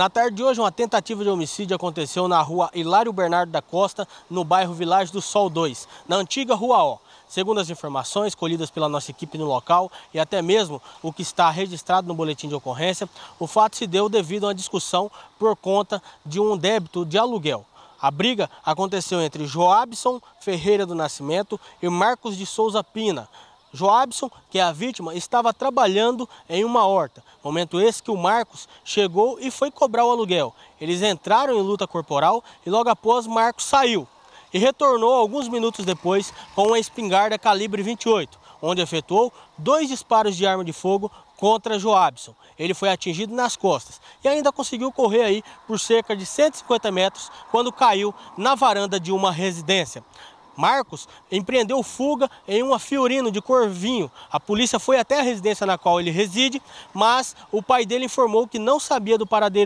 Na tarde de hoje, uma tentativa de homicídio aconteceu na rua Hilário Bernardo da Costa, no bairro Vilagem do Sol 2, na antiga Rua O. Segundo as informações colhidas pela nossa equipe no local e até mesmo o que está registrado no boletim de ocorrência, o fato se deu devido a uma discussão por conta de um débito de aluguel. A briga aconteceu entre Joabson Ferreira do Nascimento e Marcos de Souza Pina. Joabson, que é a vítima, estava trabalhando em uma horta. Momento esse que o Marcos chegou e foi cobrar o aluguel. Eles entraram em luta corporal e logo após Marcos saiu e retornou alguns minutos depois com uma espingarda calibre 28, onde efetuou dois disparos de arma de fogo contra Joabson. Ele foi atingido nas costas e ainda conseguiu correr aí por cerca de 150 metros quando caiu na varanda de uma residência. Marcos empreendeu fuga em uma Fiorino de cor vinho. A polícia foi até a residência na qual ele reside, mas o pai dele informou que não sabia do paradeiro